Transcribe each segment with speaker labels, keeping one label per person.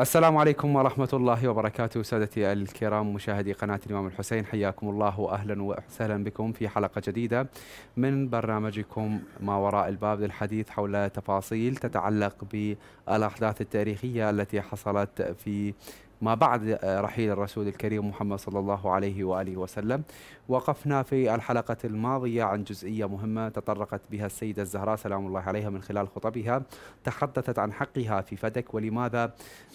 Speaker 1: السلام عليكم ورحمة الله وبركاته سادتي الكرام مشاهدي قناة الإمام الحسين حياكم الله وأهلا وسهلا بكم في حلقة جديدة من برنامجكم ما وراء الباب للحديث حول تفاصيل تتعلق بالأحداث التاريخية التي حصلت في ما بعد آه، رحيل الرسول الكريم محمد صلى الله عليه واله وسلم وقفنا في الحلقه الماضيه عن جزئيه مهمه تطرقت بها السيده الزهراء سلام الله عليها من خلال خطبها تحدثت عن حقها في فدك ولماذا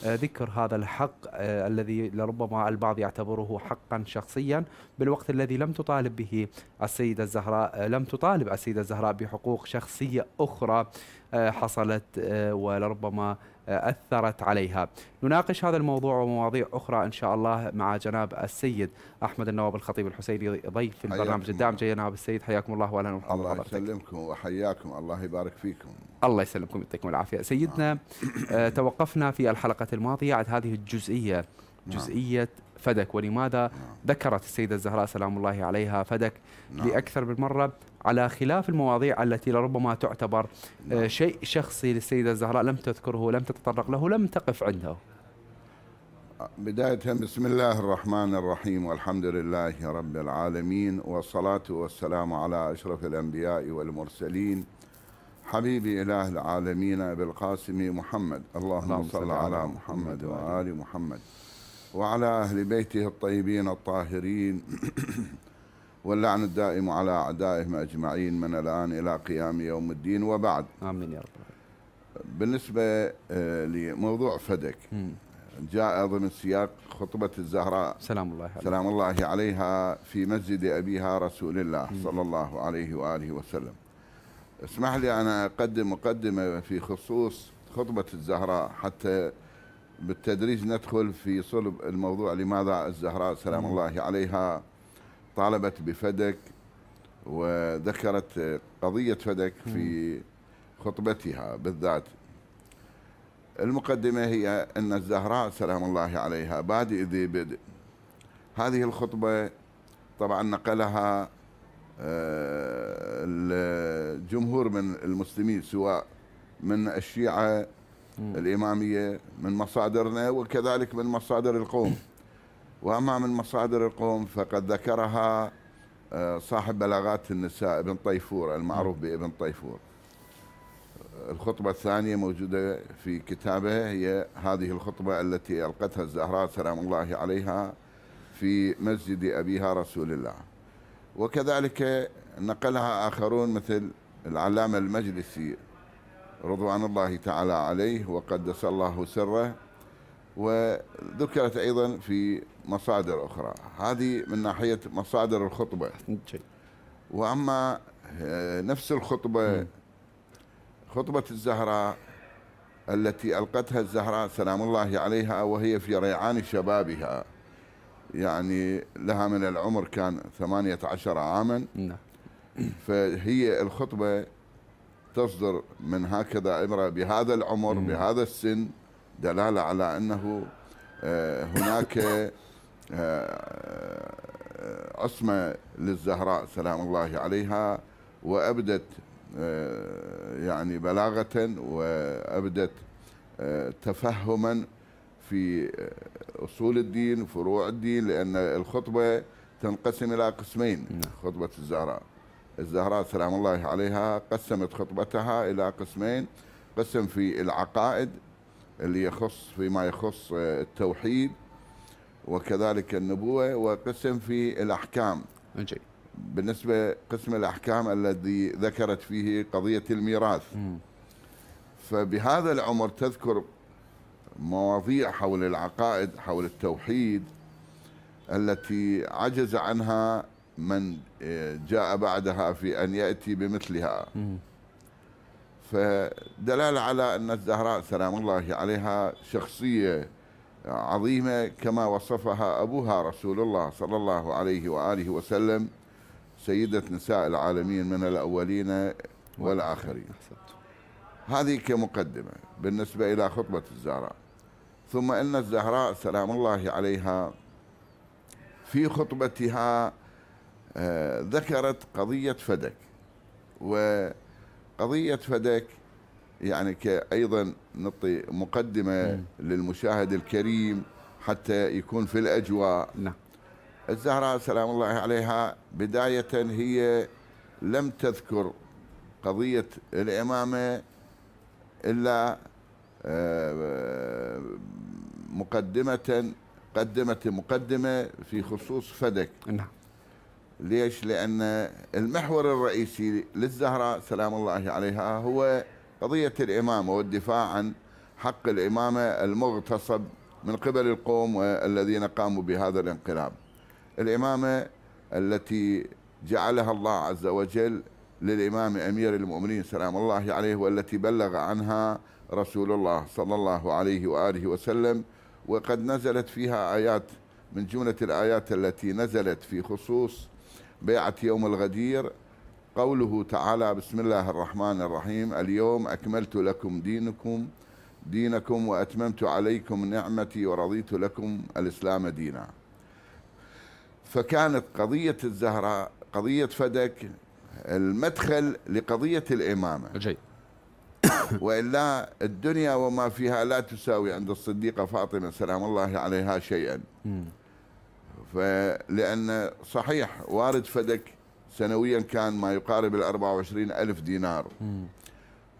Speaker 1: آه، ذكر هذا الحق آه، الذي لربما البعض يعتبره حقا شخصيا بالوقت الذي لم تطالب به السيده الزهراء لم تطالب السيده الزهراء بحقوق شخصيه اخرى حصلت ولربما آه، أثرت عليها نناقش هذا الموضوع ومواضيع أخرى إن شاء الله مع جناب السيد أحمد النواب الخطيب الحسيني ضيف في البرنامج جاي جناب السيد حياكم الله وأهلا وسهلا الله يسلمكم وحياكم الله يبارك فيكم الله يسلمكم يعطيكم العافية سيدنا آه. آه، توقفنا في الحلقة الماضية عن هذه الجزئية نعم. جزئية فدك ولماذا نعم. ذكرت السيدة الزهراء سلام الله عليها فدك نعم. لأكثر من مرة على خلاف المواضيع التي لربما تعتبر آه، نعم. شيء شخصي للسيدة الزهراء لم تذكره لم تتطرق له لم تقف عنده
Speaker 2: بداية بسم الله الرحمن الرحيم والحمد لله رب العالمين والصلاة والسلام على أشرف الأنبياء والمرسلين حبيبي إله العالمين أبي القاسم محمد اللهم, صل على محمد وآل محمد وعلى أهل بيته الطيبين الطاهرين واللعن الدائم على أعدائهم أجمعين من الآن إلى قيام يوم الدين وبعد آمين يا رب بالنسبة آه، لموضوع فدك جاء ضمن سياق خطبة الزهراء سلام الله عليها. سلام الله عليها في مسجد أبيها رسول الله صلى الله عليه وآله وسلم اسمح لي أنا أقدم مقدمة في خصوص خطبة الزهراء حتى بالتدريج ندخل في صلب الموضوع لماذا الزهراء سلام الله عليها طالبت بفدك وذكرت قضية فدك في خطبتها بالذات المقدمة هي أن الزهراء سلام الله عليها بادئ ذي بدء هذه الخطبة طبعا نقلها آه، الجمهور من المسلمين سواء من الشيعة الإمامية من مصادرنا وكذلك من مصادر القوم وأما من مصادر القوم فقد ذكرها آه، صاحب بلاغات النساء ابن طيفور المعروف نعم. بابن طيفور الخطبة الثانية موجودة في كتابه هي هذه الخطبة التي ألقتها الزهراء سلام الله عليها في مسجد أبيها رسول الله وكذلك نقلها آخرون مثل العلامة المجلسي رضوان الله تعالى عليه وقدس الله سره وذكرت أيضا في مصادر أخرى هذه من ناحية مصادر الخطبة وأما آه، نفس الخطبة خطبة الزهراء التي ألقتها الزهراء سلام الله عليها وهي في ريعان شبابها يعني لها من العمر كان 18 عاما نعم فهي الخطبة تصدر من هكذا امرأة بهذا العمر بهذا السن دلالة على أنه آه، هناك آه، آه، عصمة للزهراء سلام الله عليها وأبدت يعني بلاغة وأبدت تفهما في أصول الدين فروع الدين لأن الخطبة تنقسم إلى قسمين نعم. خطبة الزهراء الزهراء سلام الله عليها قسمت خطبتها إلى قسمين قسم في العقائد اللي يخص فيما يخص آه، التوحيد وكذلك النبوة وقسم في الأحكام جيد بالنسبة قسم الأحكام الذي ذكرت فيه قضية الميراث م. فبهذا العمر تذكر مواضيع حول العقائد حول التوحيد التي عجز عنها من آه، جاء بعدها في أن يأتي بمثلها م. فدلالة على أن الزهراء سلام الله عليها شخصية عظيمة كما وصفها أبوها رسول الله صلى الله عليه وآله وسلم سيدة نساء العالمين من الأولين والآخرين هذه كمقدمة بالنسبة إلى خطبة الزهراء ثم إن الزهراء سلام الله عليها في خطبتها آه، ذكرت قضية فدك و قضية فدك يعني أيضا نعطي مقدمة للمشاهد الكريم حتى يكون في الأجواء نعم الزهراء سلام الله عليها بداية هي لم تذكر قضية الإمامة إلا آه، مقدمة قدمت مقدمة في خصوص فدك نعم ليش؟ لأن المحور الرئيسي للزهراء سلام الله عليها هو قضية الإمامة والدفاع عن حق الإمامة المغتصب من قبل القوم الذين قاموا بهذا الانقلاب الإمامة التي جعلها الله عز وجل للإمام أمير المؤمنين سلام الله عليه والتي بلغ عنها رسول الله صلى الله عليه وآله وسلم وقد نزلت فيها آيات من جملة الآيات التي نزلت في خصوص بيعة يوم الغدير قوله تعالى بسم الله الرحمن الرحيم اليوم أكملت لكم دينكم دينكم وأتممت عليكم نعمتي ورضيت لكم الإسلام دينا فكانت قضية الزهراء قضية فدك المدخل لقضية الإمامة جي. وإلا الدنيا وما فيها لا تساوي عند الصديقة فاطمة سلام الله عليها شيئا فلأن صحيح وارد فدك سنويا كان ما يقارب ال ألف دينار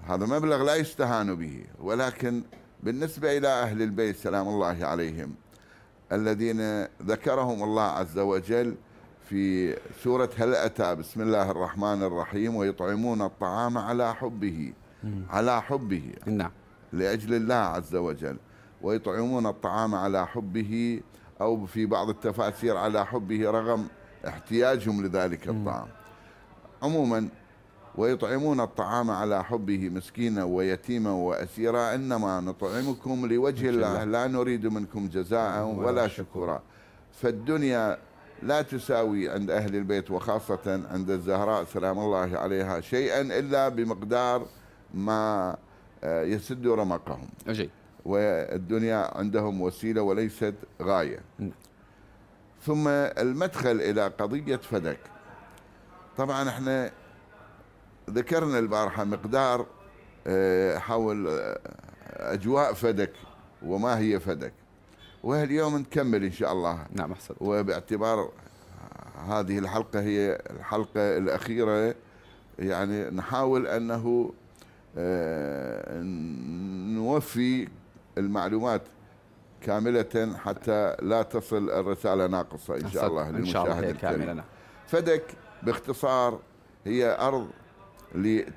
Speaker 2: هذا مبلغ لا يستهان به ولكن بالنسبة إلى أهل البيت سلام الله عليهم الذين ذكرهم الله عز وجل في سورة هل أتى بسم الله الرحمن الرحيم ويطعمون الطعام على حبه على حبه نعم لأجل الله عز وجل ويطعمون الطعام على حبه أو في بعض التفاسير على حبه رغم احتياجهم لذلك الطعام عموما ويطعمون الطعام على حبه مسكينا ويتيما وأسيرا إنما نطعمكم لوجه الله لا نريد منكم جزاء ولا شكورا فالدنيا لا تساوي عند أهل البيت وخاصة عند الزهراء سلام الله عليها شيئا إلا بمقدار ما آه، يسد رمقهم أجل. والدنيا عندهم وسيلة وليست غاية ثم المدخل إلى قضية فدك طبعا احنا ذكرنا البارحة مقدار آه، حول آه، أجواء فدك وما هي فدك وهاليوم نكمل إن شاء الله نعم أحسن وباعتبار هذه الحلقة هي الحلقة الأخيرة يعني نحاول أنه آه، نوفي المعلومات كاملة حتى لا تصل الرسالة ناقصة إن شاء الله للمشاهد إن شاء الله كاملة نعم. فدك باختصار هي أرض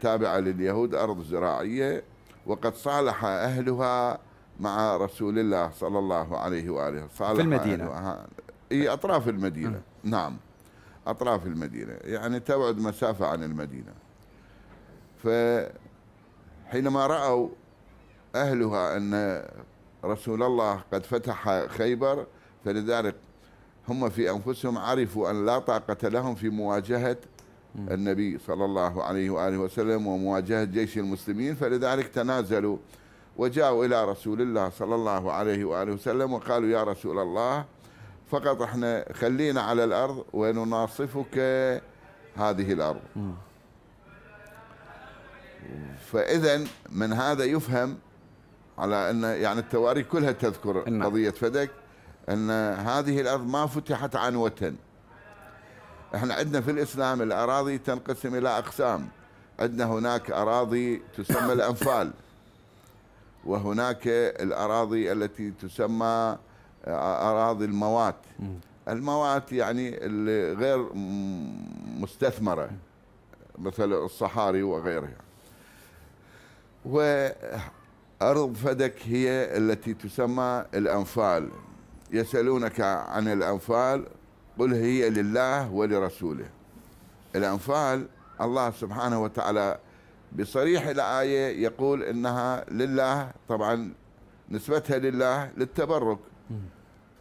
Speaker 2: تابعة لليهود أرض زراعية وقد صالح أهلها مع رسول الله صلى الله عليه وآله صالح في المدينة هي أطراف المدينة نعم أطراف المدينة يعني تبعد مسافة عن المدينة فحينما رأوا أهلها أن رسول الله قد فتح خيبر فلذلك هم في أنفسهم عرفوا أن لا طاقة لهم في مواجهة النبي صلى الله عليه وآله وسلم ومواجهة جيش المسلمين فلذلك تنازلوا وجاءوا إلى رسول الله صلى الله عليه وآله وسلم وقالوا يا رسول الله فقط احنا خلينا على الأرض ونناصفك هذه الأرض فإذا من هذا يفهم على ان يعني التواريخ كلها تذكر نعم. قضيه فدك ان هذه الارض ما فتحت عن احنا عندنا في الاسلام الاراضي تنقسم الى اقسام عندنا هناك اراضي تسمى الانفال وهناك الاراضي التي تسمى آه، اراضي الموات الموات يعني غير مستثمره مثل الصحاري وغيرها و أرض فدك هي التي تسمى الأنفال يسألونك عن الأنفال قل هي لله ولرسوله الأنفال الله سبحانه وتعالى بصريح الآية يقول إنها لله طبعا نسبتها لله للتبرك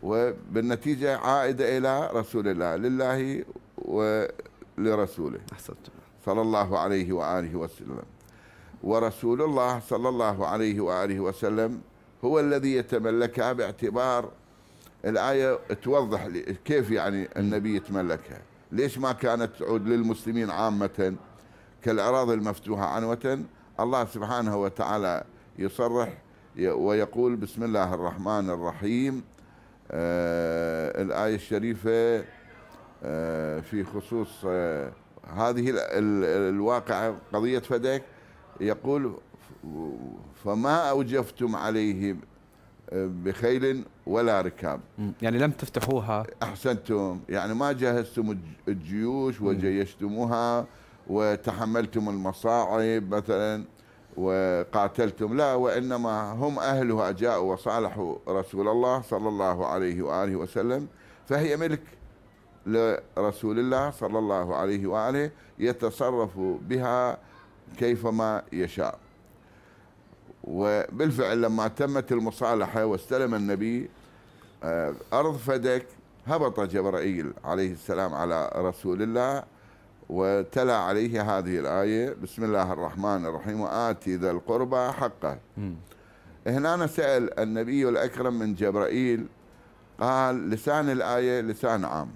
Speaker 2: وبالنتيجة عائدة إلى رسول الله لله ولرسوله أحسنت صلى الله عليه وآله وسلم ورسول الله صلى الله عليه وآله وسلم هو الذي يتملكها باعتبار الآية توضح كيف يعني النبي يتملكها ليش ما كانت تعود للمسلمين عامة كالأراضي المفتوحة عنوة الله سبحانه وتعالى يصرح ويقول بسم الله الرحمن الرحيم آه الآية الشريفة آه في خصوص آه هذه الواقعة قضية فدك يقول فما أوجفتم عليه آه، بخيل ولا ركاب يعني لم تفتحوها أحسنتم يعني ما جهزتم الجيوش وجيشتموها وتحملتم المصاعب مثلا وقاتلتم لا وإنما هم أهلها جاءوا وصالحوا رسول الله صلى الله عليه وآله وسلم فهي ملك لرسول الله صلى الله عليه وآله يتصرف بها كيفما يشاء وبالفعل لما تمت المصالحة واستلم النبي آه، أرض فدك هبط جبرائيل عليه السلام على رسول الله وتلا عليه هذه الآية بسم الله الرحمن الرحيم وآتي ذا القربى حقه هنا سأل النبي الأكرم من جبرائيل قال لسان الآية لسان عام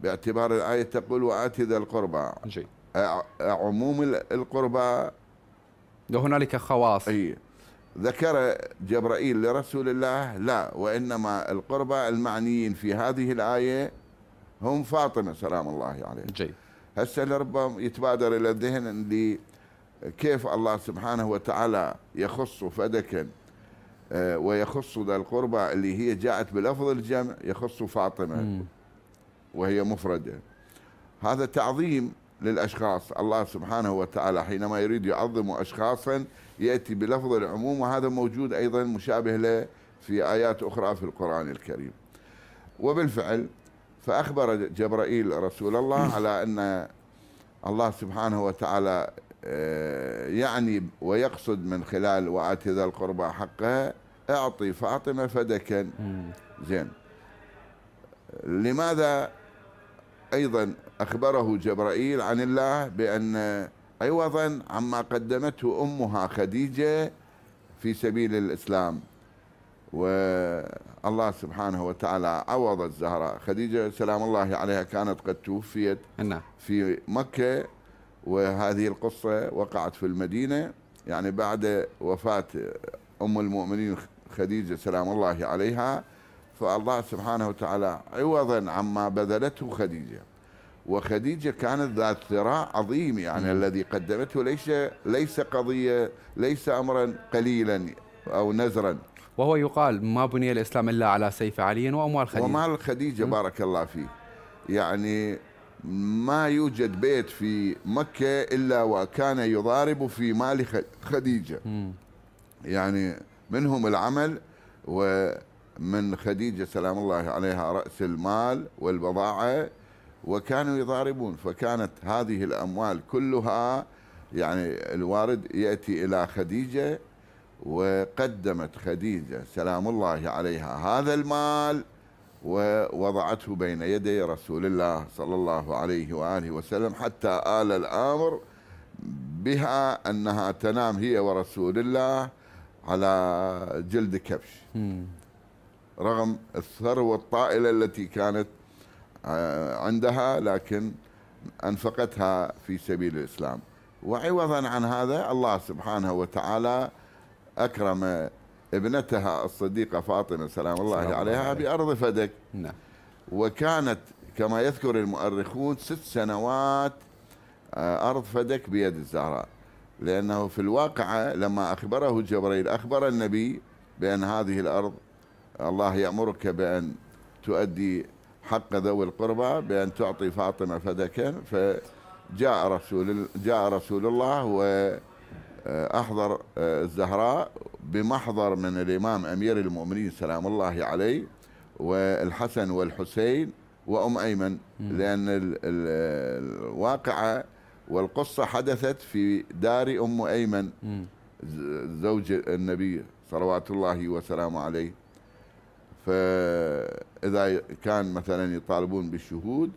Speaker 2: باعتبار الآية تقول وآتي ذا القربى عموم القربى هنالك خواص أي ذكر جبرائيل لرسول الله لا وإنما القربى المعنيين في هذه الآية هم فاطمة سلام الله عليه جيد هسه لربما يتبادر إلى الذهن كيف الله سبحانه وتعالى يخص فدكا آه، ويخص ذا القربى اللي هي جاءت بلفظ الجمع يخص فاطمة وهي مفردة هذا تعظيم للأشخاص الله سبحانه وتعالى حينما يريد يعظم أشخاصا يأتي بلفظ العموم وهذا موجود أيضا مشابه له في آيات أخرى في القرآن الكريم وبالفعل فأخبر جبرائيل رسول الله على أن الله سبحانه وتعالى آه، يعني ويقصد من خلال وآتي ذا القربى حقها أعطي فاطمة فدكا زين لماذا أيضا أخبره جبرائيل عن الله بأن عوضا عما قدمته أمها خديجة في سبيل الإسلام والله سبحانه وتعالى عوض الزهراء خديجة سلام الله عليها كانت قد توفيت نعم. في مكة وهذه القصة وقعت في المدينة يعني بعد وفاة أم المؤمنين خديجة سلام الله عليها فالله سبحانه وتعالى عوضا عما بذلته خديجة وخديجة كانت ذات ثراء عظيم يعني م. الذي قدمته ليس ليس قضية ليس أمرا قليلا أو نزرا
Speaker 1: وهو يقال ما بني الإسلام إلا على سيف علي وأموال خديجة ومال
Speaker 2: خديجة م. بارك الله فيه يعني ما يوجد بيت في مكة إلا وكان يضارب في مال خديجة م. يعني منهم العمل و من خديجة سلام الله عليها رأس المال والبضاعة وكانوا يضاربون فكانت هذه الأموال كلها يعني الوارد يأتي إلى خديجة وقدمت خديجة سلام الله عليها هذا المال ووضعته بين يدي رسول الله صلى الله عليه وآله وسلم حتى آل الأمر بها أنها تنام هي ورسول الله على جلد كبش رغم الثروة الطائلة التي كانت آه، عندها لكن أنفقتها في سبيل الإسلام وعوضا عن هذا الله سبحانه وتعالى أكرم ابنتها الصديقة فاطمة سلام الله سلام عليها الله بأرض فدك نعم وكانت كما يذكر المؤرخون ست سنوات آه، أرض فدك بيد الزهراء لأنه في الواقعة لما أخبره جبريل أخبر النبي بأن هذه الأرض الله يأمرك بأن تؤدي حق ذوي القربى بأن تعطي فاطمة فدكا فجاء رسول جاء رسول الله وأحضر آه، آه، الزهراء بمحضر من الإمام أمير المؤمنين سلام الله عليه والحسن والحسين وأم أيمن لأن الواقعة والقصة حدثت في دار أم أيمن زوج النبي صلوات الله وسلامه عليه فاذا كان مثلا يطالبون بالشهود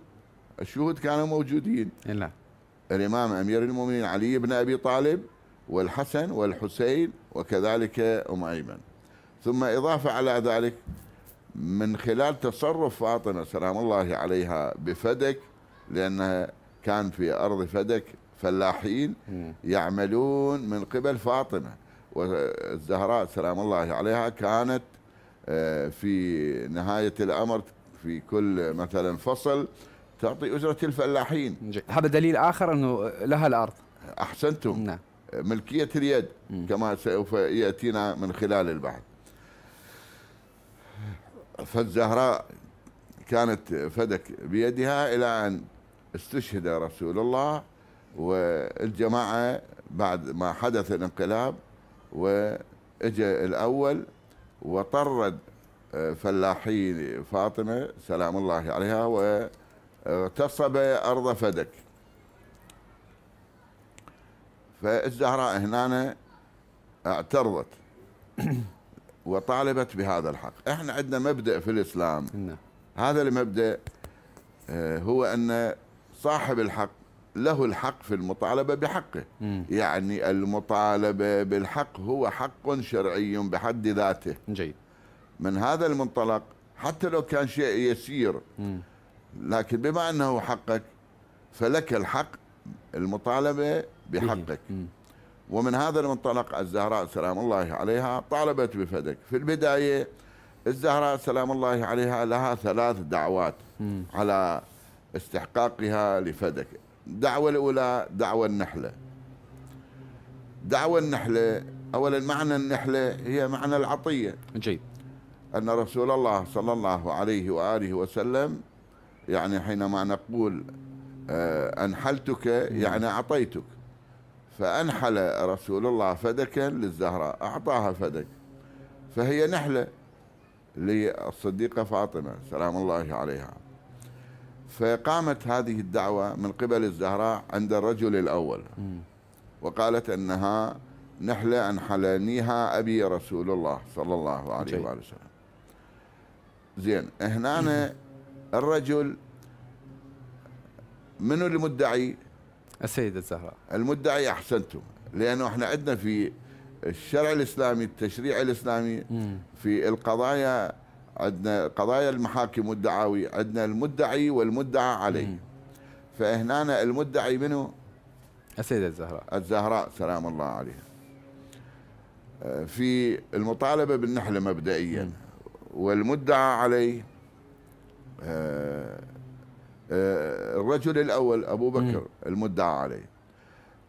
Speaker 2: الشهود كانوا موجودين نعم الامام امير المؤمنين علي بن ابي طالب والحسن والحسين وكذلك ام ايمن ثم اضافه على ذلك من خلال تصرف فاطمه سلام الله عليها بفدك لانها كان في ارض فدك فلاحين يعملون من قبل فاطمه والزهراء سلام الله عليها كانت آه، في نهاية الأمر في كل مثلا فصل تعطي أجرة الفلاحين هذا دليل آخر أنه لها الأرض أحسنتم نعم. ملكية اليد م. كما سوف يأتينا من خلال البحث فالزهراء كانت فدك بيدها إلى أن استشهد رسول الله والجماعة بعد ما حدث الانقلاب وإجا الأول وطرد آه، فلاحين فاطمة سلام الله عليها واغتصب أرض فدك فالزهراء هنا اعترضت وطالبت بهذا الحق احنا عندنا مبدأ في الإسلام هذا المبدأ آه، هو أن صاحب الحق له الحق في المطالبة بحقه مم. يعني المطالبة بالحق هو حق شرعي بحد ذاته جيد من هذا المنطلق حتى لو كان شيء يسير مم. لكن بما أنه حقك فلك الحق المطالبة بحقك مم. ومن هذا المنطلق الزهراء سلام الله عليها طالبت بفدك في البداية الزهراء سلام الله عليها لها ثلاث دعوات مم. على استحقاقها لفدك الدعوة الأولى دعوة النحلة دعوة النحلة أولا معنى النحلة هي معنى العطية جيد أن رسول الله صلى الله عليه وآله وسلم يعني حينما نقول آه، أنحلتك نعم. يعني أعطيتك فأنحل رسول الله فدكا للزهراء أعطاها فدك فهي نحلة للصديقة فاطمة سلام الله عليها فقامت هذه الدعوة من قبل الزهراء عند الرجل الأول وقالت أنها نحلة أن حلانيها أبي رسول الله صلى الله عليه وآله وسلم زين هنا الرجل منو المدعي السيدة الزهراء المدعي أحسنتم لأنه احنا عندنا في الشرع الإسلامي التشريع الإسلامي في القضايا عندنا قضايا المحاكم والدعاوي عندنا المدعي والمدعى عليه فهنا المدعي منه السيدة الزهراء الزهراء سلام الله عليها آه، في المطالبة بالنحلة مبدئيا والمدعى عليه آه، آه، الرجل الأول أبو بكر المدعى عليه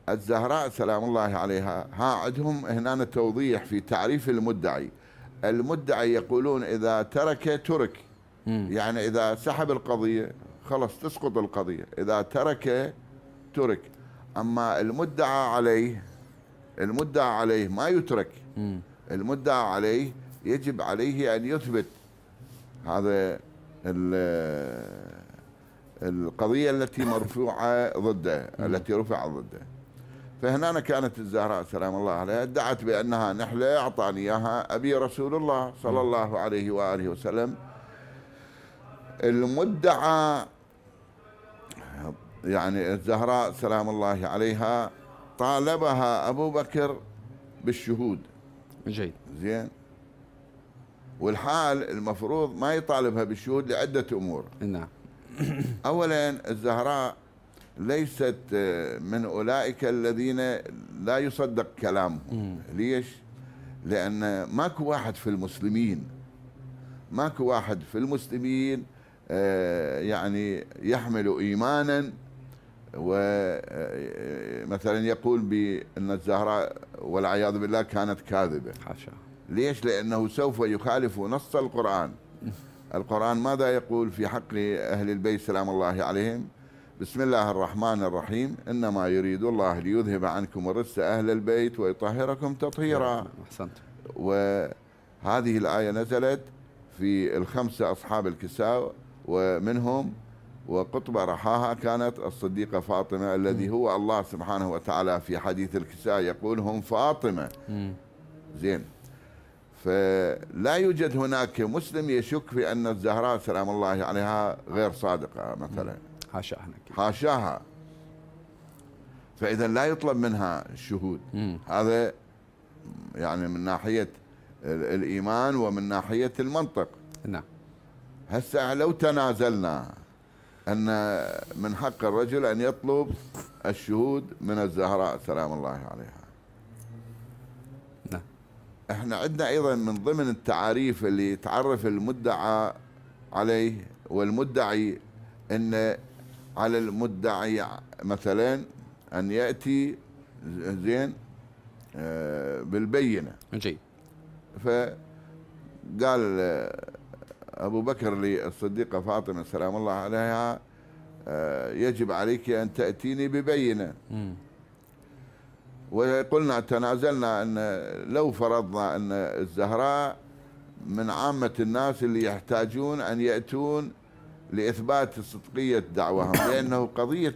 Speaker 2: الزهراء سلام الله عليها ها عندهم هنا توضيح في تعريف المدعي المدعي يقولون إذا ترك ترك يعني إذا سحب القضية خلص تسقط القضية إذا ترك ترك أما المدعى عليه المدعى عليه ما يترك المدعى عليه يجب عليه أن يثبت هذا القضية التي مرفوعة ضده التي رفع ضده فهنا كانت الزهراء سلام الله عليها ادعت بأنها نحلة أعطاني إياها أبي رسول الله صلى الله عليه وآله وسلم المدعى يعني الزهراء سلام الله عليها طالبها أبو بكر بالشهود جيد زين والحال المفروض ما يطالبها بالشهود لعدة أمور نعم أولا الزهراء ليست آه، من أولئك الذين لا يصدق كلامهم ليش؟ لأن ماكو واحد في المسلمين ماكو واحد في المسلمين آه، يعني يحمل إيمانا و آه، مثلا يقول بأن الزهراء والعياذ بالله كانت كاذبة حاشا ليش؟ لأنه سوف يخالف نص القرآن القرآن ماذا يقول في حق أهل البيت سلام الله عليهم؟ بسم الله الرحمن الرحيم إنما يريد الله ليذهب عنكم الرجس أهل البيت ويطهركم تطهيرا أحسنت وهذه الآية نزلت في الخمسة أصحاب الكساء ومنهم وقطبة رحاها كانت الصديقة فاطمة الذي هو الله سبحانه وتعالى في حديث الكساء يقول هم فاطمة زين فلا يوجد هناك مسلم يشك في أن الزهراء سلام الله عليها غير صادقة مثلا حاشاها حاشاها فاذا لا يطلب منها الشهود هذا يعني من ناحيه الايمان ومن ناحيه المنطق نعم هسه لو تنازلنا ان من حق الرجل ان يطلب الشهود من الزهراء سلام الله عليها نعم احنا عندنا ايضا من ضمن التعاريف اللي تعرف المدعى عليه والمدعي ان على المدعي مثلا أن يأتي زين آه، بالبينة جيد فقال آه، أبو بكر للصديقة فاطمة سلام الله عليها آه، يجب عليك أن تأتيني ببينة وقلنا تنازلنا أن لو فرضنا أن الزهراء من عامة الناس اللي يحتاجون أن يأتون لإثبات صدقية دعواهم لأنه قضية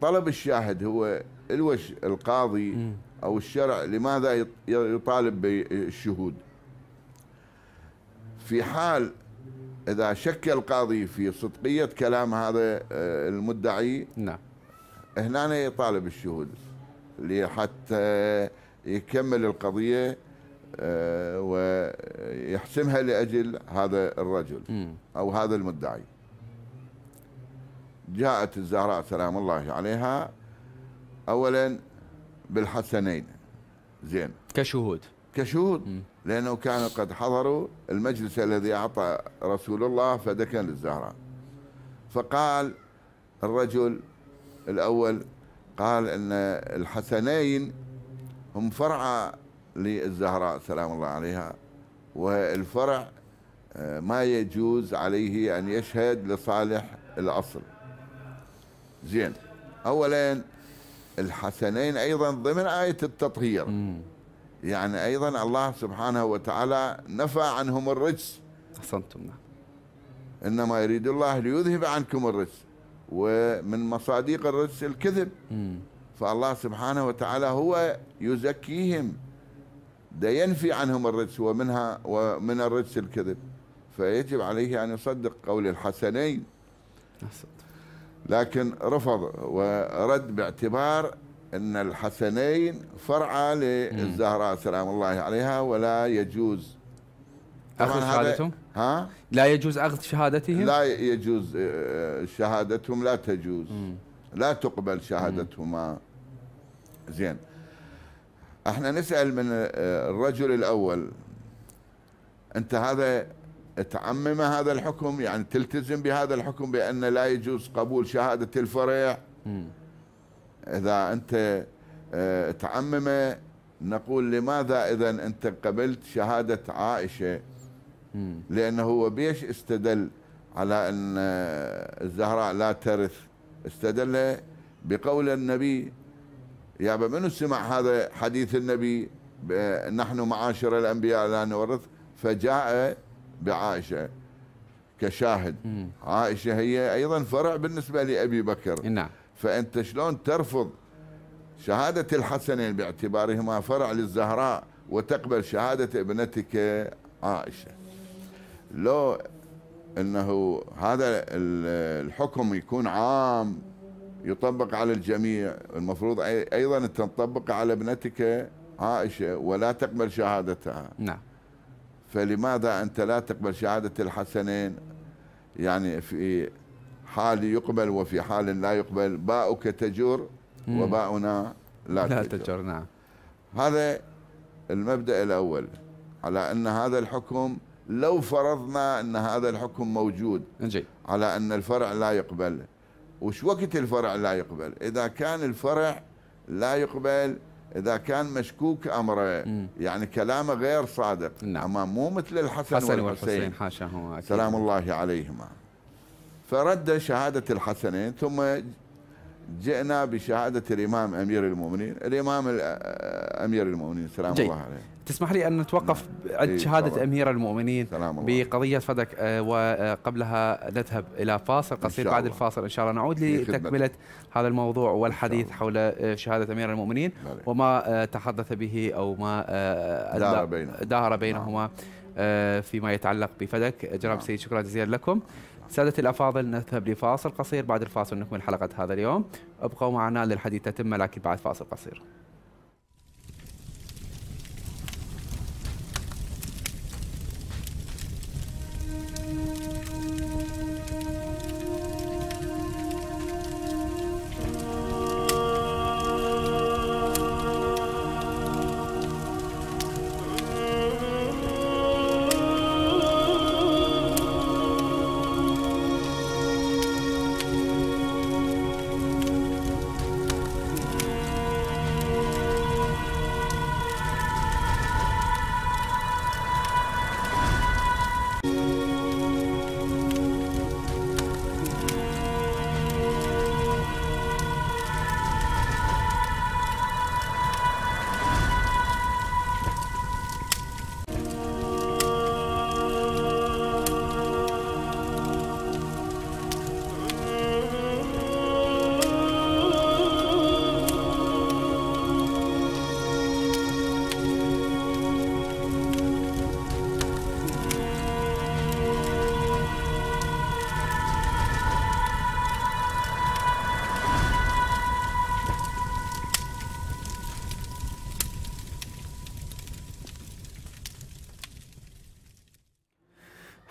Speaker 2: طلب الشاهد هو الوش القاضي أو الشرع لماذا يطالب بالشهود في حال إذا شك القاضي في صدقية كلام هذا آه، المدعي نعم هنا يطالب الشهود لحتى يكمل القضية آه، ويحسمها لأجل هذا الرجل أو هذا المدعي جاءت الزهراء سلام الله عليها أولا بالحسنين زين كشهود كشهود لأنه كانوا قد حضروا المجلس الذي أعطى رسول الله فدكا للزهراء فقال الرجل الأول قال أن الحسنين هم فرع للزهراء سلام الله عليها والفرع آه، ما يجوز عليه أن يشهد لصالح الأصل زين أولا الحسنين أيضا ضمن آية التطهير يعني أيضا الله سبحانه وتعالى نفى عنهم الرجس أحسنتم نعم إنما يريد الله ليذهب عنكم الرجس ومن مصادق الرجس الكذب فالله سبحانه وتعالى هو يزكيهم ده ينفي عنهم الرجس ومنها ومن الرجس الكذب فيجب عليه أن يصدق قول الحسنين لكن رفض ورد باعتبار أن الحسنين فرع للزهراء سلام الله عليها ولا يجوز
Speaker 1: أخذ شهادتهم؟
Speaker 2: ها؟ لا يجوز أخذ شهادتهم؟ لا يجوز آه، آه، شهادتهم لا تجوز لا تقبل شهادتهما زين احنا نسأل من الرجل الأول أنت هذا تعمم هذا الحكم يعني تلتزم بهذا الحكم بأن لا يجوز قبول شهادة الفرع إذا أنت آه، تعممه نقول لماذا إذا أنت قبلت شهادة عائشة لأنه هو بيش استدل على أن آه، الزهراء لا ترث استدل بقول النبي يا من سمع هذا حديث النبي نحن معاشر الأنبياء لا نورث فجاء بعائشة كشاهد عائشة هي أيضا فرع بالنسبة لأبي بكر نعم فأنت شلون ترفض شهادة الحسنين باعتبارهما فرع للزهراء وتقبل شهادة ابنتك عائشة لو أنه هذا الحكم يكون عام يطبق على الجميع المفروض أيضا تنطبق على ابنتك عائشة ولا تقبل شهادتها نعم فلماذا أنت لا تقبل شهادة الحسنين يعني في حال يقبل وفي حال لا يقبل باؤك تجر وباؤنا لا, لا تجر. تجر نعم هذا المبدأ الأول على أن هذا الحكم لو فرضنا أن هذا الحكم موجود جي. على أن الفرع لا يقبل وش وقت الفرع لا يقبل إذا كان الفرع لا يقبل إذا كان مشكوك أمره مم. يعني كلامه غير صادق نعم. مو مثل الحسن حسن والحسين سلام الله عليهما فرد شهادة الحسنين ثم جئنا بشهادة الإمام أمير المؤمنين الإمام آه، أمير المؤمنين سلام جي. الله عليه
Speaker 1: تسمح لي أن نتوقف نعم. عند إيه شهادة طبعا. أمير المؤمنين سلام الله. بقضية فدك آه، وقبلها نذهب إلى فاصل قصير بعد الفاصل إن شاء الله نعود لتكملة هذا الموضوع والحديث حول آه، شهادة أمير المؤمنين بلي. وما تحدث به أو ما دار, بينه. دار بينهما نعم. فيما يتعلق بفدك جناب نعم. سيد شكرا جزيلا لكم سادتي الأفاضل نذهب لفاصل قصير بعد الفاصل نكمل حلقة هذا اليوم ابقوا معنا للحديث تتم لكن بعد فاصل قصير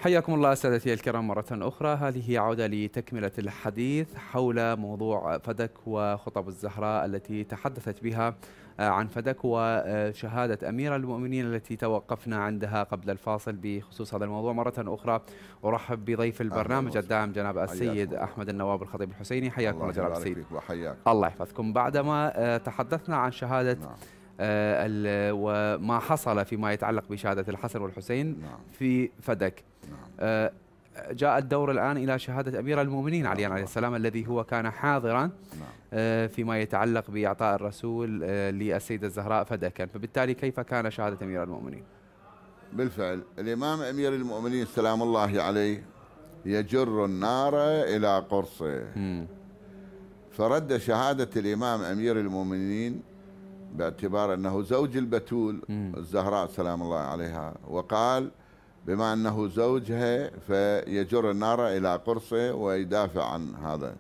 Speaker 1: حياكم الله سادتي الكرام مرة أخرى هذه عودة لتكملة الحديث حول موضوع فدك وخطب الزهراء التي تحدثت بها آه، عن فدك وشهادة أمير المؤمنين التي توقفنا عندها قبل الفاصل بخصوص هذا الموضوع مرة أخرى أرحب بضيف البرنامج الدائم جناب السيد أحمد النواب الخطيب الحسيني حياكم الله جناب السيد الله يحفظكم بعدما آه، تحدثنا عن شهادة نعم. آه، وما حصل فيما يتعلق بشهادة الحسن والحسين نعم. في فدك نعم. آه، جاء الدور الآن إلى شهادة أمير المؤمنين علي عليه نعم. السلام الذي هو كان حاضرا نعم. آه، فيما يتعلق بإعطاء الرسول للسيدة الزهراء فدكا فبالتالي كيف كان شهادة أمير المؤمنين
Speaker 2: بالفعل الإمام أمير المؤمنين سلام الله عليه يجر النار إلى قرصه فرد شهادة الإمام أمير المؤمنين باعتبار أنه زوج البتول الزهراء سلام الله عليها وقال بما أنه زوجها فيجر النار إلى قرصه ويدافع عن هذا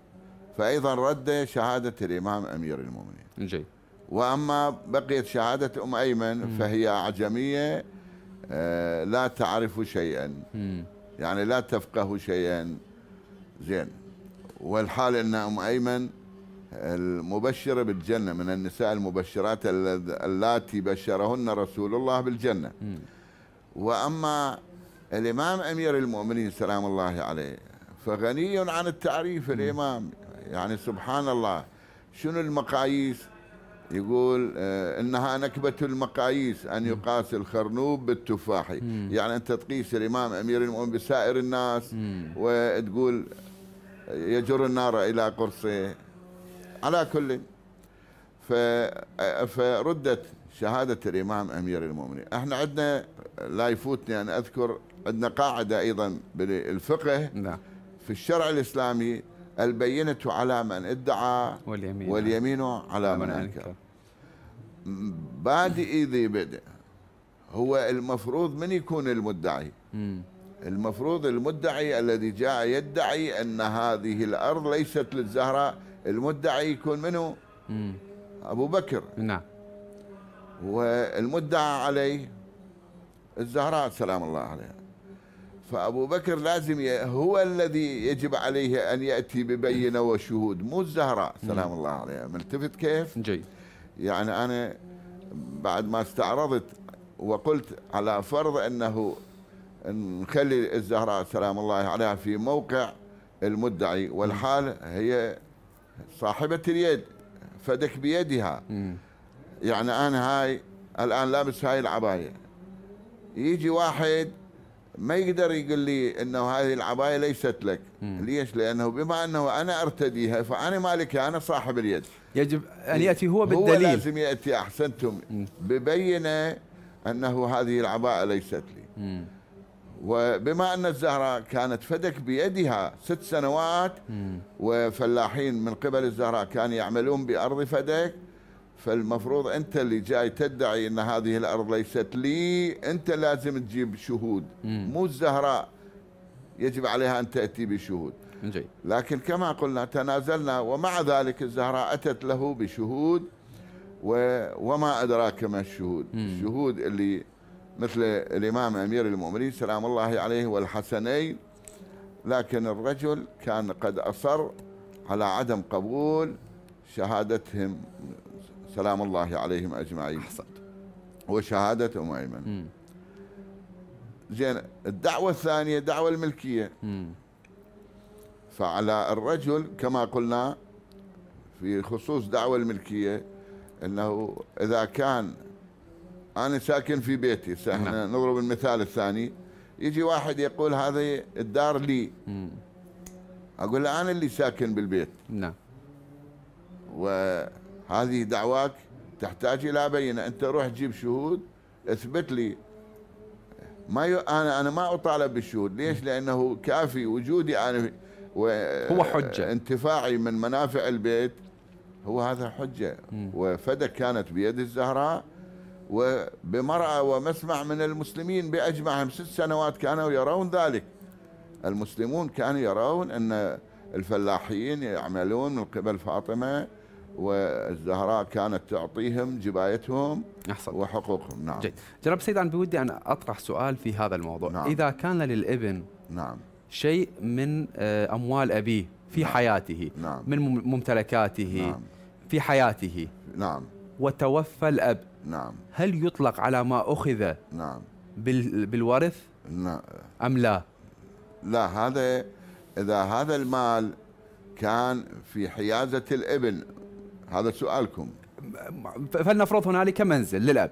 Speaker 2: فأيضا رد شهادة الإمام أمير المؤمنين جيد وأما بقيت شهادة أم أيمن فهي أعجمية آه، لا تعرف شيئا يعني لا تفقه شيئا زين والحال أن أم أيمن المبشرة بالجنة من النساء المبشرات اللاتي بشرهن رسول الله بالجنة وأما الإمام أمير المؤمنين سلام الله عليه فغني عن التعريف الإمام يعني سبحان الله شنو المقاييس يقول آه، انها نكبه المقاييس ان يقاس الخرنوب بالتفاح يعني انت تقيس الامام امير المؤمنين بسائر الناس وتقول يجر النار الى قرصه على كل فردت شهادة الإمام أمير المؤمنين احنا عندنا لا يفوتني أن أذكر عندنا قاعدة أيضا بالفقه نعم في الشرع الإسلامي البينة على من ادعى واليمين, واليمين على من أنكر بادئ ذي بدء هو المفروض من يكون المدعي المفروض المدعي الذي جاء يدعي أن هذه الأرض ليست للزهراء المدعي يكون منه أبو بكر نعم والمدعى عليه الزهراء سلام الله عليها فأبو بكر لازم ي... هو الذي يجب عليه أن يأتي ببينة وشهود مو الزهراء سلام مم. الله عليها ملتفت كيف جيد يعني أنا بعد ما استعرضت وقلت على فرض أنه نخلي الزهراء سلام الله عليها في موقع المدعي والحال هي صاحبة اليد فدك بيدها يعني أنا هاي الآن لابس هاي العباية يجي واحد ما يقدر يقول لي انه هذه العبايه ليست لك مم. ليش لانه بما انه انا ارتديها فانا مالكها انا صاحب اليد يجب ان إيه. ياتي هو بالدليل هو لازم ياتي احسنتم ببينه انه هذه العباءه ليست لي مم. وبما أن الزهرة كانت فدك بيدها ست سنوات وفلاحين من قبل الزهراء كانوا يعملون بأرض فدك فالمفروض أنت اللي جاي تدعي أن هذه الأرض ليست لي أنت لازم تجيب شهود مو الزهراء يجب عليها أن تأتي بشهود جي. لكن كما قلنا تنازلنا ومع ذلك الزهراء أتت له بشهود و... وما أدراك ما الشهود الشهود اللي مثل الإمام أمير المؤمنين سلام الله عليه والحسنين لكن الرجل كان قد أصر على عدم قبول شهادتهم سلام الله عليهم أجمعين أحسن. وشهادتهم أيمن زين الدعوة الثانية دعوة الملكية م. فعلى الرجل كما قلنا في خصوص دعوة الملكية أنه إذا كان انا ساكن في بيتي احنا نعم. نضرب المثال الثاني يجي واحد يقول هذه الدار لي اقول له انا اللي ساكن بالبيت نعم وهذه دعواك تحتاج الى بينه انت روح جيب شهود اثبت لي ما ي... انا انا ما اطالب بالشهود ليش لانه كافي وجودي انا و... هو حجه انتفاعي من منافع البيت هو هذا حجه وفدك كانت بيد الزهراء وبمرأة ومسمع من المسلمين بأجمعهم ست سنوات كانوا يرون ذلك المسلمون كانوا يرون أن الفلاحين يعملون من قبل فاطمة والزهراء كانت تعطيهم جبايتهم أحسن. وحقوقهم نعم جيد جرب سيد أنا بودي أن
Speaker 1: أطرح سؤال في هذا الموضوع نعم. إذا كان للابن نعم شيء من آه، أموال أبيه في نعم. حياته نعم. من ممتلكاته نعم. في حياته نعم وتوفى الأب نعم هل يطلق على ما أخذ نعم
Speaker 2: بال بالورث نعم أم لا لا هذا إذا هذا المال كان في حيازة الابن هذا سؤالكم فلنفرض هنالك منزل للاب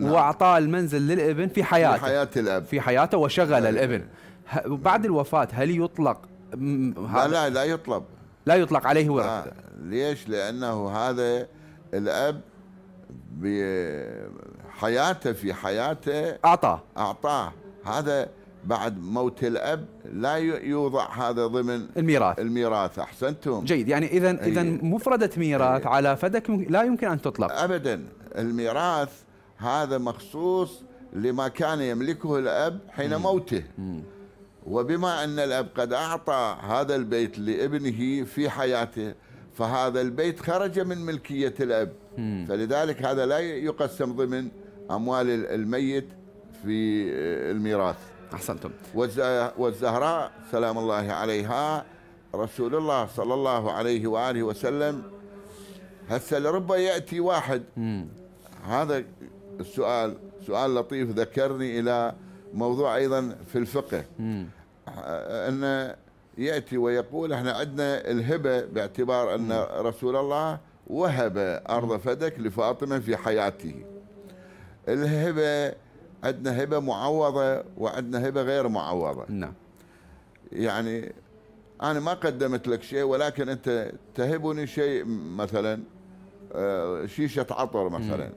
Speaker 2: نعم. واعطى المنزل للابن في حياته في حياه الاب في حياته وشغل نعم. الابن بعد الوفاه هل يطلق لا لا لا يطلب لا يطلق عليه ورثه آه، ليش؟ لانه هذا الاب بحياته في حياته أعطاه أعطاه هذا بعد موت الاب لا يوضع هذا ضمن الميراث الميراث احسنتم جيد يعني اذا اذا مفرده ميراث على فدك لا يمكن ان تطلق ابدا الميراث هذا مخصوص لما كان يملكه الاب حين مم. موته مم. وبما ان الاب قد اعطى هذا البيت لابنه في حياته فهذا البيت خرج من ملكيه الاب فلذلك هذا لا يقسم ضمن أموال الميت في آه، الميراث أحسنتم والزهراء سلام الله عليها رسول الله صلى الله عليه وآله وسلم هسه لربما يأتي واحد مم. هذا السؤال سؤال لطيف ذكرني إلى موضوع أيضا في الفقه آه، أن يأتي ويقول احنا عندنا الهبة باعتبار أن مم. رسول الله وهب أرض فدك لفاطمة في حياته الهبة عندنا هبة معوضة وعندنا هبة غير معوضة نعم يعني أنا ما قدمت لك شيء ولكن أنت تهبني شيء مثلا آه، شيشة عطر مثلا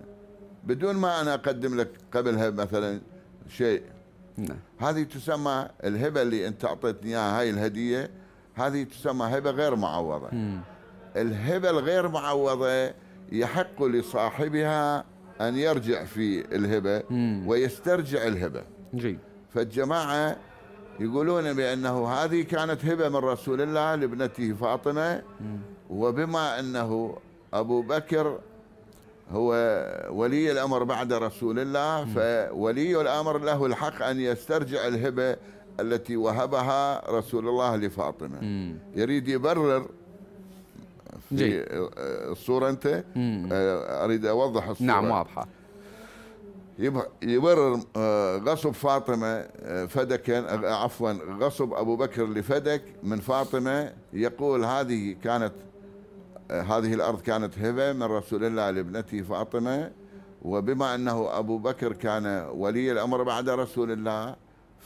Speaker 2: بدون ما أنا أقدم لك قبلها مثلا شيء نعم. هذه تسمى الهبة اللي أنت أعطيتني إياها هاي الهدية هذه تسمى هبة غير معوضة مم. الهبة الغير معوضة يحق لصاحبها أن يرجع في الهبة ويسترجع الهبة جيد فالجماعة يقولون بأنه هذه كانت هبة من رسول الله لابنته فاطمة وبما أنه أبو بكر هو ولي الأمر بعد رسول الله فولي الأمر له الحق أن يسترجع الهبة التي وهبها رسول الله لفاطمة يريد يبرر في جي. آه، الصوره انت آه، اريد اوضح الصوره نعم واضحه يبرر آه، غصب فاطمه فدك عفوا غصب ابو بكر لفدك من فاطمه يقول هذه كانت هذه الارض كانت هبه من رسول الله لابنته فاطمه وبما انه ابو بكر كان ولي الامر بعد رسول الله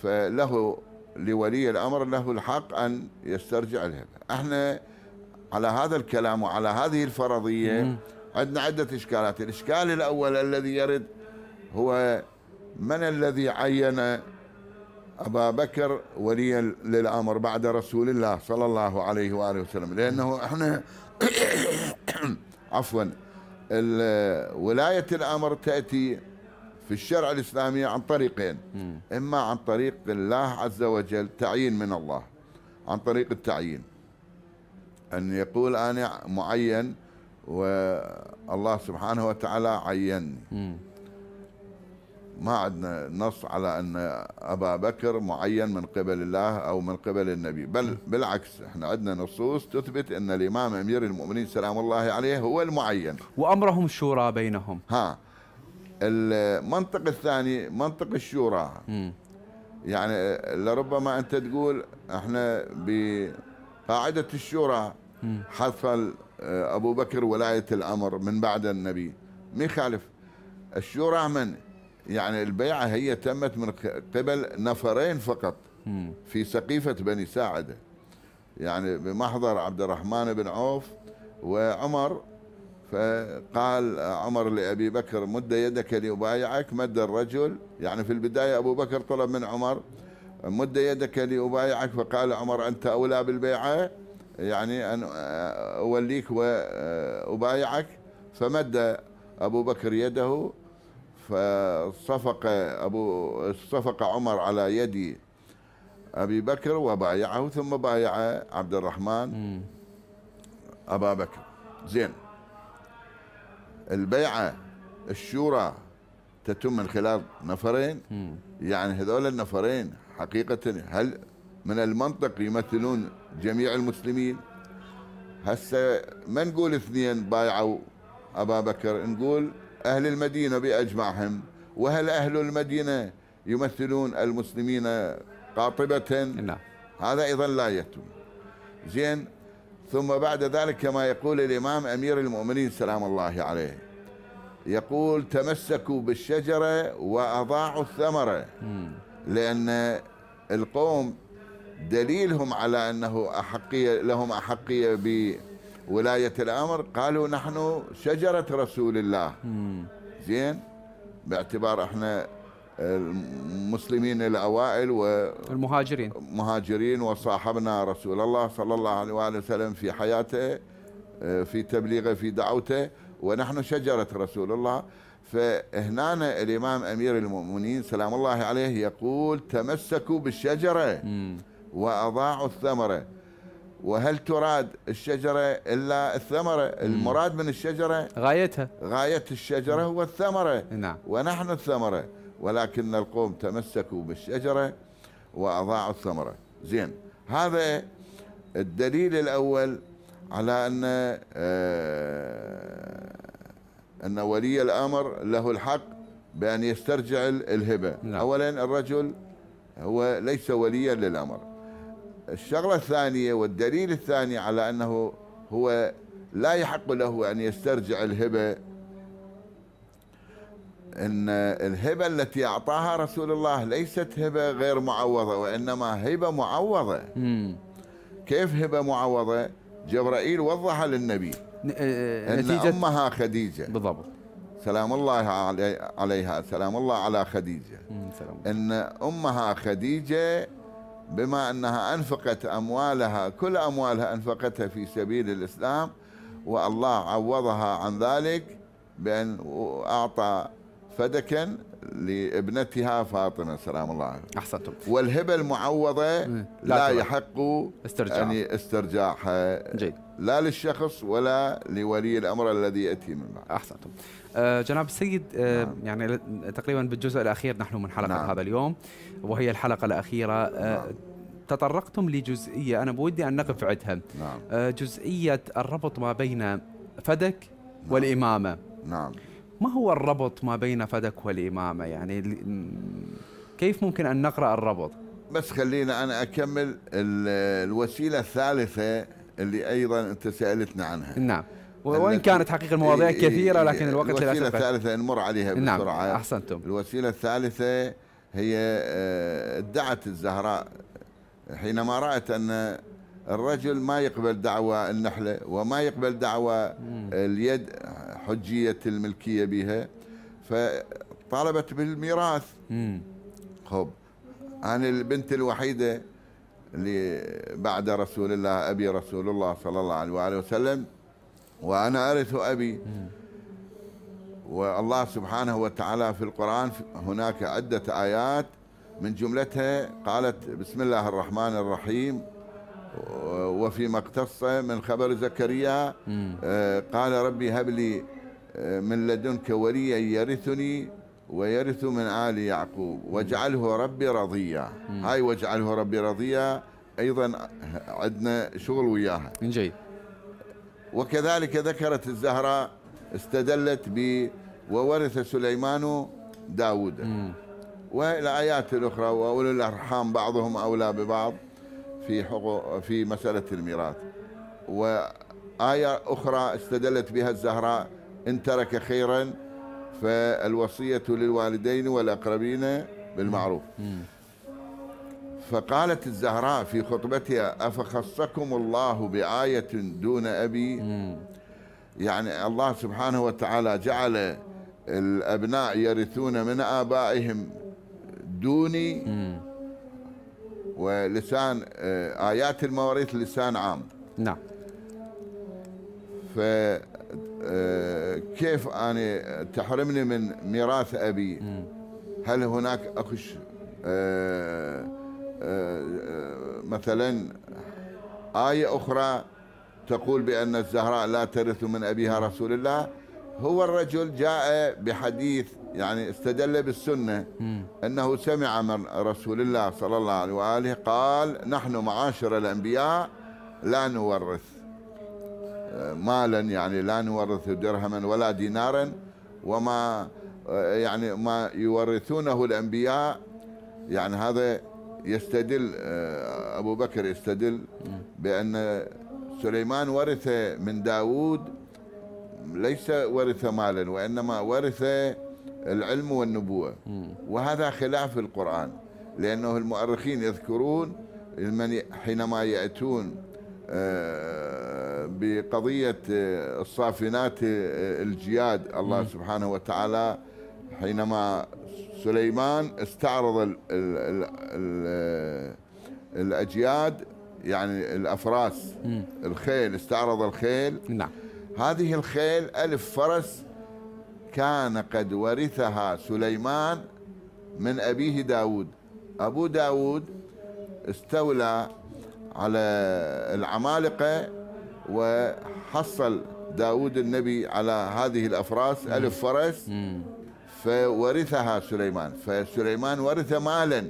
Speaker 2: فله لولي الامر له الحق ان يسترجع الهبه احنا على هذا الكلام وعلى هذه الفرضية عندنا عدة إشكالات الإشكال الأول الذي يرد هو من الذي عين أبا بكر وليا للأمر بعد رسول الله صلى الله عليه وآله وسلم لأنه إحنا عفوا ولاية الأمر تأتي في الشرع الإسلامي عن طريقين إما عن طريق الله عز وجل تعيين من الله عن طريق التعيين أن يقول أنا معين والله سبحانه وتعالى عيني ما عندنا نص على أن أبا بكر معين من قبل الله أو من قبل النبي بل بالعكس احنا عندنا نصوص تثبت أن الإمام أمير المؤمنين سلام الله عليه هو المعين وأمرهم الشورى بينهم ها المنطق الثاني منطق الشورى يعني لربما أنت تقول احنا ب قاعدة الشورى حصل آه، أبو بكر ولاية الأمر من بعد النبي ما خالف الشورى من يعني البيعة هي تمت من قبل نفرين فقط في سقيفة بني ساعدة يعني بمحضر عبد الرحمن بن عوف وعمر فقال عمر لأبي بكر مد يدك لأبايعك مد الرجل يعني في البداية أبو بكر طلب من عمر مد يدك لأبايعك فقال عمر أنت أولى بالبيعة يعني أن أوليك وأبايعك فمد أبو بكر يده فصفق أبو صفق عمر على يد أبي بكر وبايعه ثم بايع عبد الرحمن أبا بكر زين البيعة الشورى تتم من خلال نفرين يعني هذول النفرين حقيقة هل من المنطق يمثلون جميع المسلمين هسه ما نقول اثنين بايعوا أبا بكر نقول أهل المدينة بأجمعهم وهل أهل المدينة يمثلون المسلمين قاطبة لا. نعم. هذا أيضا لا يتم زين ثم بعد ذلك كما يقول الإمام أمير المؤمنين سلام الله عليه يقول تمسكوا بالشجرة وأضاعوا الثمرة لأن القوم دليلهم على أنه أحقية لهم أحقية بولاية الأمر قالوا نحن شجرة رسول الله زين باعتبار احنا المسلمين الأوائل والمهاجرين مهاجرين وصاحبنا رسول الله صلى الله عليه وآله وسلم في حياته في تبليغه في دعوته ونحن شجرة رسول الله فهنا الإمام أمير المؤمنين سلام الله عليه يقول تمسكوا بالشجرة وأضاعوا الثمرة وهل تراد الشجرة إلا الثمرة المراد من الشجرة غايتها غاية الشجرة هو الثمرة نعم. ونحن الثمرة ولكن القوم تمسكوا بالشجرة وأضاعوا الثمرة زين هذا الدليل الأول على أن آه أن ولي الأمر له الحق بأن يسترجع الهبة نعم. أولا الرجل هو ليس وليا للأمر الشغلة الثانية والدليل الثاني على أنه هو لا يحق له أن يسترجع الهبة ان الهبه التي اعطاها رسول الله ليست هبه غير معوضه وانما هبه معوضه كيف هبه معوضه جبرائيل وضح للنبي آه، نتيجة أمها خديجة بالضبط سلام الله علي عليها سلام الله على خديجة سلام. إن أمها خديجة بما أنها أنفقت أموالها كل أموالها أنفقتها في سبيل الإسلام والله عوضها عن ذلك بأن أعطى فدكا لابنتها فاطمه سلام الله عليها احسنتم والهبه المعوضه لا, لا يحق استرجاع يعني استرجاعها جيد لا للشخص ولا لولي الامر الذي ياتي من بعد احسنتم
Speaker 1: آه، جناب السيد آه، نعم. يعني تقريبا بالجزء الاخير نحن من حلقه نعم. هذا اليوم وهي الحلقه الاخيره آه، نعم. تطرقتم لجزئيه انا بودي ان نقف عندها نعم. جزئيه الربط ما بين فدك نعم. والامامه نعم ما هو الربط ما بين فدك والإمامة يعني كيف ممكن أن نقرأ الربط
Speaker 2: بس خلينا أنا أكمل الوسيلة الثالثة اللي أيضا أنت سألتنا عنها نعم وإن كانت حقيقة المواضيع كثيرة لكن الوقت للأسف الوسيلة الثالثة نمر عليها نعم، بسرعة نعم أحسنتم الوسيلة الثالثة هي ادعت آه، الزهراء حينما رأت أن الرجل ما يقبل دعوة النحلة وما يقبل دعوة اليد حجية الملكية بها فطالبت بالميراث خب أنا البنت الوحيدة اللي بعد رسول الله أبي رسول الله صلى الله عليه وآله وسلم وأنا أرث أبي والله سبحانه وتعالى في القرآن هناك عدة آيات من جملتها قالت بسم الله الرحمن الرحيم وفيما اقتص من خبر زكريا آه، قال ربي هب لي من لدنك وليا يرثني ويرث من آل يعقوب واجعله ربي رضيا هاي واجعله ربي رضيا أيضا عندنا شغل وياها جيد وكذلك ذكرت الزهرة استدلت ب وورث سليمان داود والآيات الأخرى وأولو الأرحام بعضهم أولى ببعض في حقوق في مسألة الميراث وآية أخرى استدلت بها الزهراء إن ترك خيرا فالوصية للوالدين والأقربين بالمعروف فقالت الزهراء في خطبتها أفخصكم الله بآية دون أبي يعني الله سبحانه وتعالى جعل الأبناء يرثون من آبائهم دوني ولسان آه، آيات المواريث لسان عام نعم ف كيف أنا تحرمني من ميراث أبي هل هناك أخش آه، آه، مثلا آية أخرى تقول بأن الزهراء لا ترث من أبيها رسول الله هو الرجل جاء بحديث يعني استدل بالسنة أنه سمع من رسول الله صلى الله عليه وآله قال نحن معاشر الأنبياء لا نورث مالا يعني لا نورث درهما ولا دينارا وما يعني ما يورثونه الأنبياء يعني هذا يستدل أبو بكر يستدل بأن سليمان ورث من داوود ليس ورث مالا وإنما ورث العلم والنبوة وهذا خلاف القرآن لأنه المؤرخين يذكرون من حينما يأتون آه، بقضية آه، الصافنات آه، الجياد الله مم. سبحانه وتعالى حينما سليمان استعرض الـ الـ الـ الـ آه، الأجياد يعني الأفراس مم. الخيل استعرض الخيل نعم هذه الخيل ألف فرس كان قد ورثها سليمان من أبيه داود أبو داود استولى على العمالقة وحصل داود النبي على هذه الأفراس ألف فرس فورثها سليمان فسليمان ورث مالا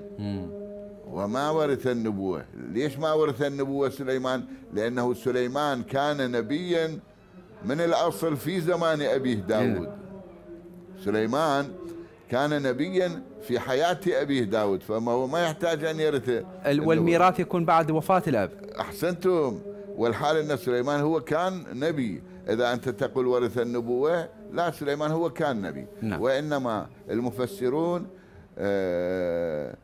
Speaker 2: وما ورث النبوة ليش ما ورث النبوة سليمان لأنه سليمان كان نبيا من الأصل في زمان أبيه داود سليمان كان نبيا في حياة أبيه داود فما هو ما يحتاج أن يرثه والميراث يكون بعد وفاة الأب أحسنتم والحال أن سليمان هو كان نبي إذا أنت تقول ورث النبوة لا سليمان هو كان نبي نعم. وإنما المفسرون آه،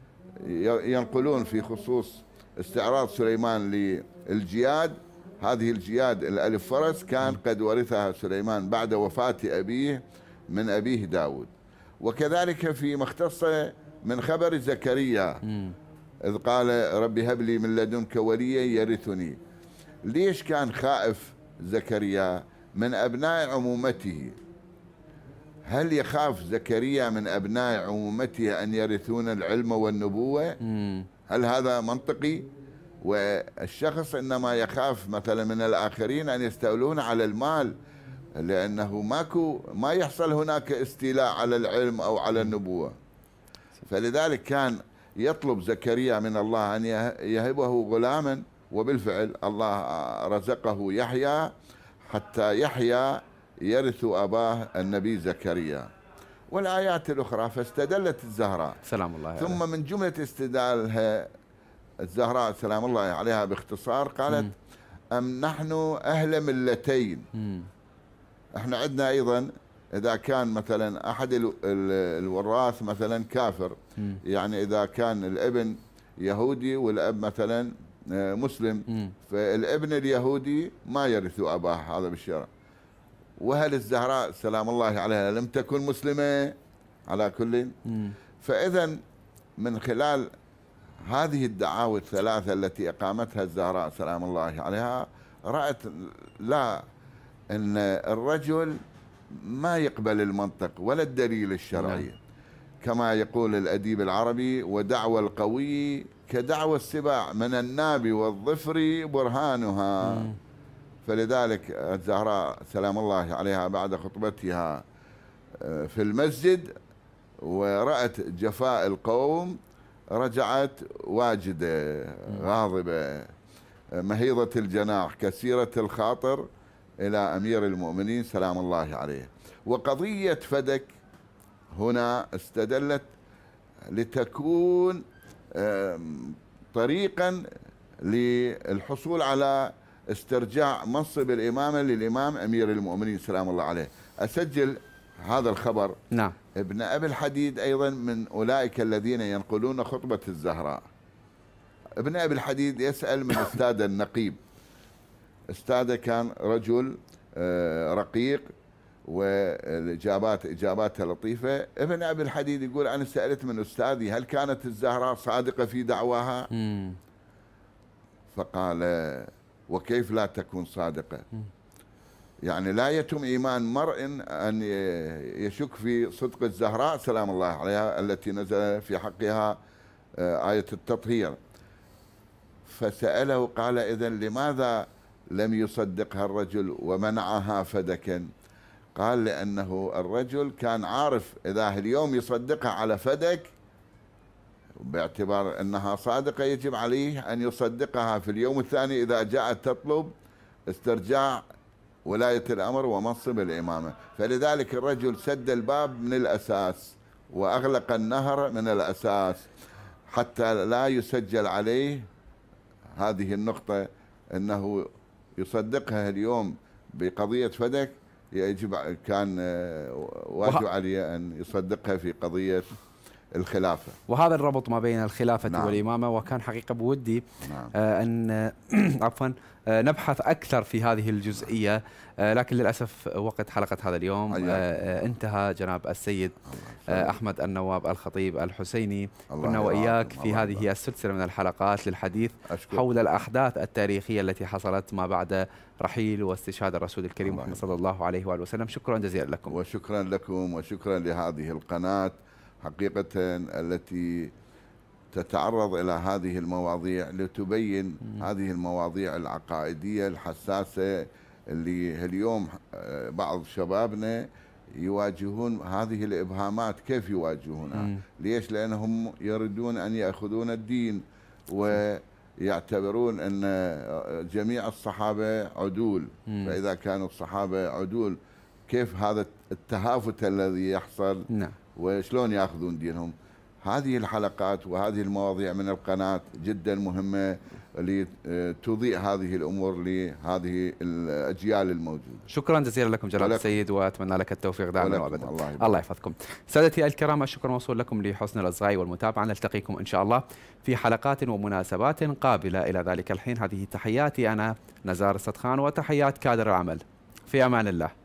Speaker 2: ينقلون في خصوص استعراض سليمان للجياد هذه الجياد الألف فرس كان قد ورثها سليمان بعد وفاة أبيه من أبيه داود وكذلك في مختصة من خبر زكريا إذ قال ربي هب لي من لدنك وليا يرثني ليش كان خائف زكريا من أبناء عمومته هل يخاف زكريا من أبناء عمومته أن يرثون العلم والنبوة هل هذا منطقي والشخص إنما يخاف مثلا من الآخرين أن يستولون على المال لأنه ماكو ما يحصل هناك استيلاء على العلم أو على النبوة فلذلك كان يطلب زكريا من الله أن يهبه غلاما وبالفعل الله رزقه يحيى حتى يحيى يرث أباه النبي زكريا والآيات الأخرى فاستدلت الزهراء سلام الله عليها. ثم من جملة استدلالها الزهراء سلام الله عليها باختصار قالت م. أم نحن أهل ملتين م. احنا عندنا أيضا إذا كان مثلا أحد الوراث مثلا كافر م. يعني إذا كان الابن يهودي والأب مثلا آه، مسلم م. فالابن اليهودي ما يرث أباه هذا بالشرع وهل الزهراء سلام الله عليها لم تكن مسلمة على كل فإذا من خلال هذه الدعاوى الثلاثة التي أقامتها الزهراء سلام الله عليها رأت لا أن الرجل ما يقبل المنطق ولا الدليل الشرعي نعم. كما يقول الأديب العربي ودعوى القوي كدعوى السباع من الناب والظفر برهانها فلذلك الزهراء سلام الله عليها بعد خطبتها آه، في المسجد ورأت جفاء القوم رجعت واجدة غاضبة آه، مهيضة الجناح كثيرة الخاطر إلى أمير المؤمنين سلام الله عليه وقضية فدك هنا استدلت لتكون طريقا للحصول على استرجاع منصب الإمامة للإمام أمير المؤمنين سلام الله عليه أسجل هذا الخبر نعم ابن أبي الحديد أيضا من أولئك الذين ينقلون خطبة الزهراء ابن أبي الحديد يسأل من استاذ النقيب استاذه كان رجل آه، رقيق والاجابات اجاباتها لطيفه ابن ابي الحديد يقول انا سالت من استاذي هل كانت الزهراء صادقه في دعواها مم. فقال وكيف لا تكون صادقه مم. يعني لا يتم ايمان مرء ان يشك في صدق الزهراء سلام الله عليها التي نزل في حقها آه، ايه التطهير فساله قال اذا لماذا لم يصدقها الرجل ومنعها فدكا قال لأنه الرجل كان عارف إذا اليوم يصدقها على فدك باعتبار أنها صادقة يجب عليه أن يصدقها في اليوم الثاني إذا جاءت تطلب استرجاع ولاية الأمر ومنصب الإمامة فلذلك الرجل سد الباب من الأساس وأغلق النهر من الأساس حتى لا يسجل عليه هذه النقطة أنه يصدقها اليوم بقضية فدك يجب كان آه، واجب علي ان يصدقها في قضيه الخلافة وهذا الربط ما
Speaker 1: بين الخلافة نعم. والإمامة وكان حقيقة بودي نعم. آه أن آه، عفوا آه نبحث أكثر في هذه الجزئية آه لكن للأسف وقت حلقة هذا اليوم آه, آه، انتهى جناب السيد آه أحمد النواب الخطيب الحسيني كنا وإياك في هذه السلسلة من الحلقات للحديث أشكر. حول الأحداث التاريخية التي حصلت
Speaker 2: ما بعد رحيل واستشهاد الرسول الكريم محمد صلى الله عليه وآله وسلم شكرا جزيلا لكم وشكرا لكم وشكرا لهذه القناة حقيقة التي تتعرض إلى هذه المواضيع لتبين هذه المواضيع العقائدية الحساسة اللي اليوم آه، بعض شبابنا يواجهون هذه الإبهامات كيف يواجهونها ليش لأنهم يريدون أن يأخذون الدين و يعتبرون ان آه، جميع الصحابه عدول مم. فاذا كانوا الصحابه عدول كيف هذا التهافت الذي يحصل نعم. وشلون ياخذون دينهم هذه الحلقات وهذه المواضيع من القناة جدا مهمة لتضيء آه، هذه الأمور لهذه الأجيال الموجودة
Speaker 1: شكرا جزيلا لكم جلال السيد وأتمنى لك التوفيق دائما وأبدا الله, الله يحفظكم سادتي الكرام الشكر موصول لكم لحسن الأصغاء والمتابعة نلتقيكم إن شاء الله في حلقات ومناسبات قابلة إلى ذلك الحين هذه تحياتي أنا نزار السدخان وتحيات كادر العمل في أمان الله